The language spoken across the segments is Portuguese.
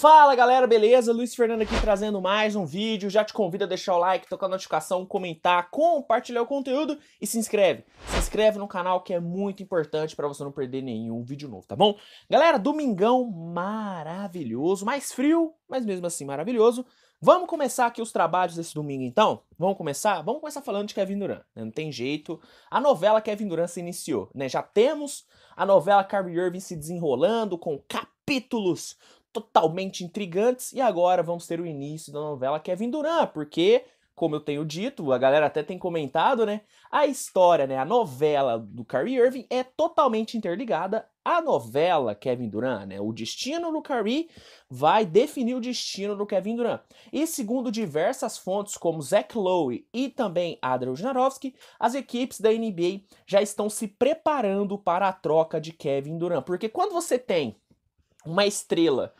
Fala galera, beleza? Luiz Fernando aqui trazendo mais um vídeo. Já te convido a deixar o like, tocar a notificação, comentar, compartilhar o conteúdo e se inscreve. Se inscreve no canal que é muito importante para você não perder nenhum vídeo novo, tá bom? Galera, domingão maravilhoso, mais frio, mas mesmo assim maravilhoso. Vamos começar aqui os trabalhos desse domingo então? Vamos começar? Vamos começar falando de Kevin Durant. Né? Não tem jeito. A novela Kevin Durant se iniciou, né? Já temos a novela Carrie Irving se desenrolando com capítulos totalmente intrigantes. E agora vamos ter o início da novela Kevin Durant, porque, como eu tenho dito, a galera até tem comentado, né? A história, né? A novela do Kyrie Irving é totalmente interligada à novela Kevin Durant, né? O destino do Kyrie vai definir o destino do Kevin Durant. E segundo diversas fontes, como Zach Lowe e também Adrian Janowski, as equipes da NBA já estão se preparando para a troca de Kevin Durant. Porque quando você tem uma estrela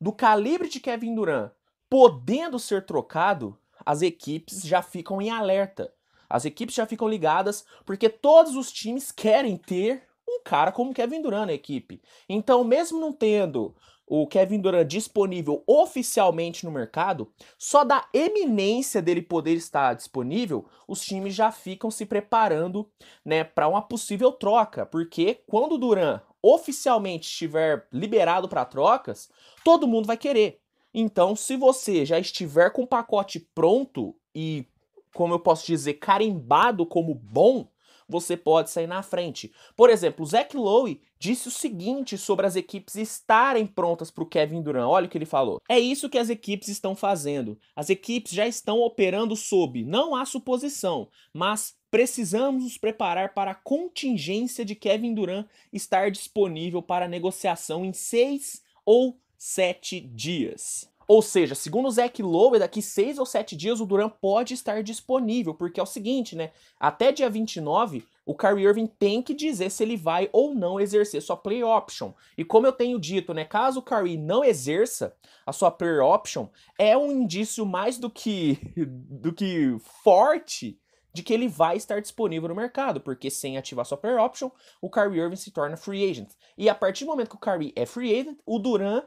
do calibre de Kevin Durant podendo ser trocado, as equipes já ficam em alerta. As equipes já ficam ligadas, porque todos os times querem ter um cara como Kevin Durant na equipe. Então, mesmo não tendo o Kevin Durant disponível oficialmente no mercado, só da eminência dele poder estar disponível, os times já ficam se preparando, né, para uma possível troca, porque quando o Durant oficialmente estiver liberado para trocas, todo mundo vai querer. Então, se você já estiver com o pacote pronto e, como eu posso dizer, carimbado como bom, você pode sair na frente. Por exemplo, o Zach Lowe disse o seguinte sobre as equipes estarem prontas para o Kevin Durant. Olha o que ele falou. É isso que as equipes estão fazendo. As equipes já estão operando sob, não há suposição, mas precisamos nos preparar para a contingência de Kevin Durant estar disponível para negociação em seis ou sete dias. Ou seja, segundo o Zach Lowe, daqui seis ou sete dias o Durant pode estar disponível, porque é o seguinte, né? Até dia 29, o Kyrie Irving tem que dizer se ele vai ou não exercer sua play option. E como eu tenho dito, né, caso o Kyrie não exerça a sua play option, é um indício mais do que do que forte de que ele vai estar disponível no mercado, porque sem ativar sua player option, o Kyrie Irving se torna free agent. E a partir do momento que o Kyrie é free agent, o Duran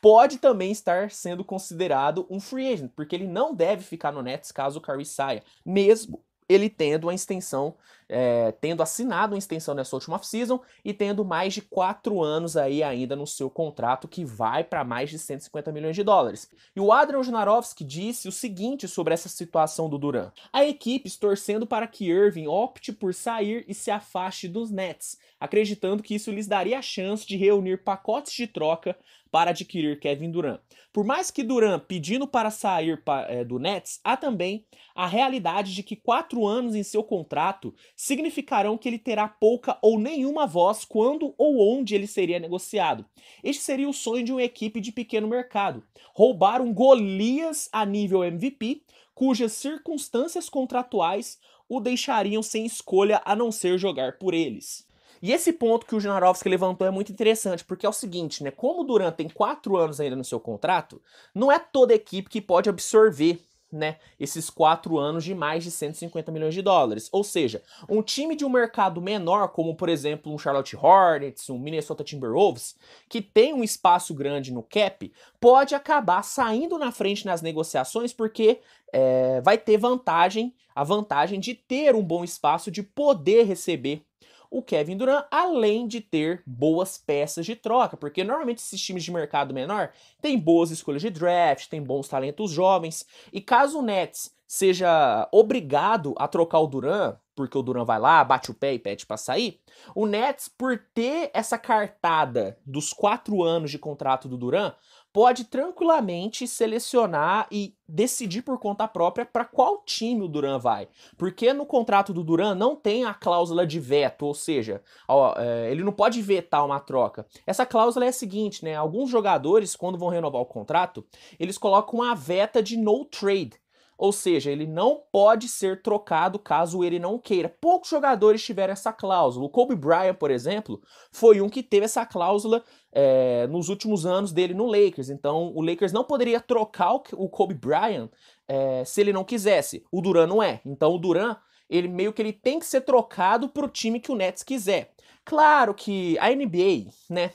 pode também estar sendo considerado um free agent, porque ele não deve ficar no Nets caso o Curry saia, mesmo ele tendo uma extensão é, tendo assinado uma extensão nessa última off-season e tendo mais de 4 anos aí ainda no seu contrato, que vai para mais de 150 milhões de dólares. E o Adrian Jnarovski disse o seguinte sobre essa situação do Duran. A equipe torcendo para que Irving opte por sair e se afaste dos Nets, acreditando que isso lhes daria a chance de reunir pacotes de troca para adquirir Kevin Durant. Por mais que Durant pedindo para sair é, do Nets, há também a realidade de que quatro anos em seu contrato significarão que ele terá pouca ou nenhuma voz quando ou onde ele seria negociado. Este seria o sonho de uma equipe de pequeno mercado: roubar um Golias a nível MVP, cujas circunstâncias contratuais o deixariam sem escolha a não ser jogar por eles. E esse ponto que o Janarovski levantou é muito interessante, porque é o seguinte, né? Como o Duran tem quatro anos ainda no seu contrato, não é toda equipe que pode absorver né, esses quatro anos de mais de 150 milhões de dólares. Ou seja, um time de um mercado menor, como por exemplo um Charlotte Hornets, um Minnesota Timberwolves, que tem um espaço grande no cap, pode acabar saindo na frente nas negociações porque é, vai ter vantagem, a vantagem de ter um bom espaço de poder receber o Kevin Durant, além de ter boas peças de troca, porque normalmente esses times de mercado menor têm boas escolhas de draft, têm bons talentos jovens, e caso o Nets seja obrigado a trocar o Durant, porque o Durant vai lá, bate o pé e pede para sair, o Nets, por ter essa cartada dos quatro anos de contrato do Durant, pode tranquilamente selecionar e decidir por conta própria para qual time o Duran vai. Porque no contrato do Duran não tem a cláusula de veto, ou seja, ó, é, ele não pode vetar uma troca. Essa cláusula é a seguinte, né? Alguns jogadores, quando vão renovar o contrato, eles colocam a veta de no trade. Ou seja, ele não pode ser trocado caso ele não queira. Poucos jogadores tiveram essa cláusula. O Kobe Bryant, por exemplo, foi um que teve essa cláusula é, nos últimos anos dele no Lakers. Então, o Lakers não poderia trocar o Kobe Bryant é, se ele não quisesse. O Duran não é. Então, o Duran ele meio que ele tem que ser trocado para o time que o Nets quiser. Claro que a NBA, né,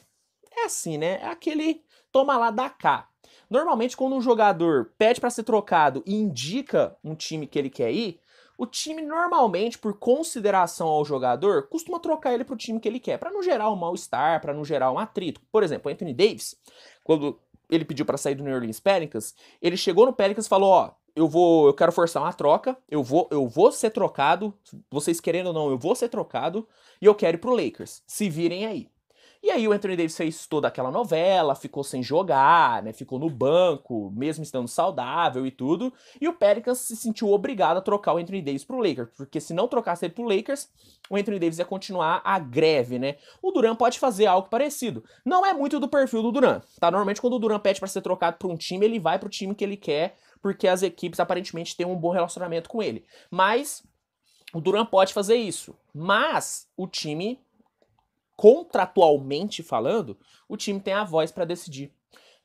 é assim, né? É aquele toma lá da cá. Normalmente, quando um jogador pede para ser trocado e indica um time que ele quer ir, o time normalmente, por consideração ao jogador, costuma trocar ele pro time que ele quer, para não gerar um mal-estar, para não gerar um atrito. Por exemplo, Anthony Davis, quando ele pediu para sair do New Orleans Pelicans, ele chegou no Pelicans e falou: "Ó, eu vou, eu quero forçar uma troca, eu vou, eu vou ser trocado, vocês querendo ou não, eu vou ser trocado e eu quero ir pro Lakers. Se virem aí". E aí o Anthony Davis fez toda aquela novela, ficou sem jogar, né? Ficou no banco, mesmo estando saudável e tudo. E o Pelicans se sentiu obrigado a trocar o Anthony Davis pro Lakers, porque se não trocasse ele pro Lakers, o Anthony Davis ia continuar a greve, né? O Duran pode fazer algo parecido. Não é muito do perfil do Duran, tá? Normalmente quando o Duran pede para ser trocado para um time, ele vai pro time que ele quer, porque as equipes aparentemente têm um bom relacionamento com ele. Mas o Duran pode fazer isso, mas o time contratualmente falando, o time tem a voz para decidir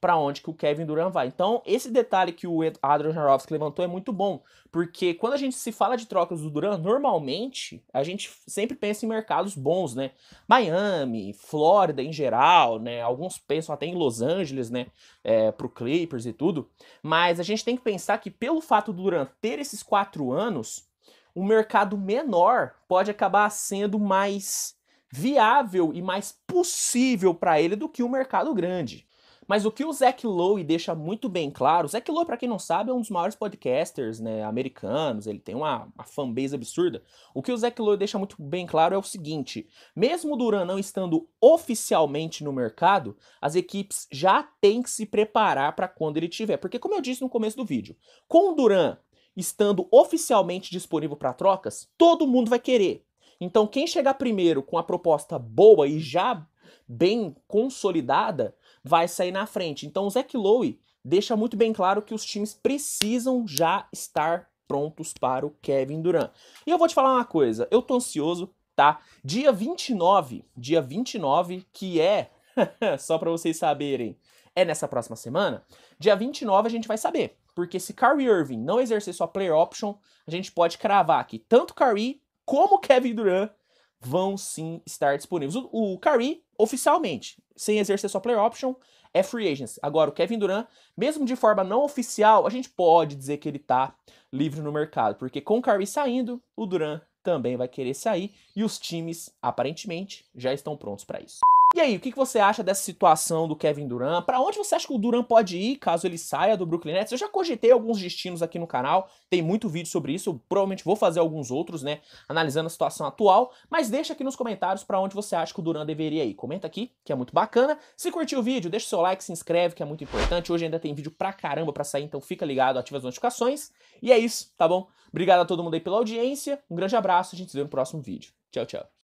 para onde que o Kevin Durant vai. Então, esse detalhe que o Adrian Jarovski levantou é muito bom, porque quando a gente se fala de trocas do Durant, normalmente a gente sempre pensa em mercados bons, né? Miami, Flórida em geral, né? Alguns pensam até em Los Angeles, né? É, pro Clippers e tudo. Mas a gente tem que pensar que pelo fato do Durant ter esses quatro anos, o um mercado menor pode acabar sendo mais viável e mais possível para ele do que o mercado grande. Mas o que o Zach Lowe deixa muito bem claro, o Zach Lowe, para quem não sabe, é um dos maiores podcasters né, americanos, ele tem uma, uma fanbase absurda. O que o Zach Lowe deixa muito bem claro é o seguinte: mesmo o Duran não estando oficialmente no mercado, as equipes já têm que se preparar para quando ele tiver. Porque, como eu disse no começo do vídeo, com o Duran estando oficialmente disponível para trocas, todo mundo vai querer. Então, quem chegar primeiro com a proposta boa e já bem consolidada vai sair na frente. Então, o Zach Lowe deixa muito bem claro que os times precisam já estar prontos para o Kevin Durant. E eu vou te falar uma coisa, eu tô ansioso, tá? Dia 29, dia 29, que é só para vocês saberem, é nessa próxima semana, dia 29 a gente vai saber. Porque se Kyrie Irving não exercer sua player option, a gente pode cravar que tanto Kyrie como Kevin Durant vão sim estar disponíveis. O, o Curry, oficialmente, sem exercer sua player option, é free agent. Agora, o Kevin Durant, mesmo de forma não oficial, a gente pode dizer que ele está livre no mercado, porque com o Curry saindo, o Durant também vai querer sair e os times, aparentemente, já estão prontos para isso. E aí, o que você acha dessa situação do Kevin Durant? Para onde você acha que o Durant pode ir caso ele saia do Brooklyn Nets? Eu já cogitei alguns destinos aqui no canal, tem muito vídeo sobre isso, eu provavelmente vou fazer alguns outros, né, analisando a situação atual, mas deixa aqui nos comentários para onde você acha que o Durant deveria ir. Comenta aqui, que é muito bacana. Se curtiu o vídeo, deixa o seu like, se inscreve, que é muito importante. Hoje ainda tem vídeo pra caramba pra sair, então fica ligado, ativa as notificações. E é isso, tá bom? Obrigado a todo mundo aí pela audiência, um grande abraço, a gente se vê no próximo vídeo. Tchau, tchau.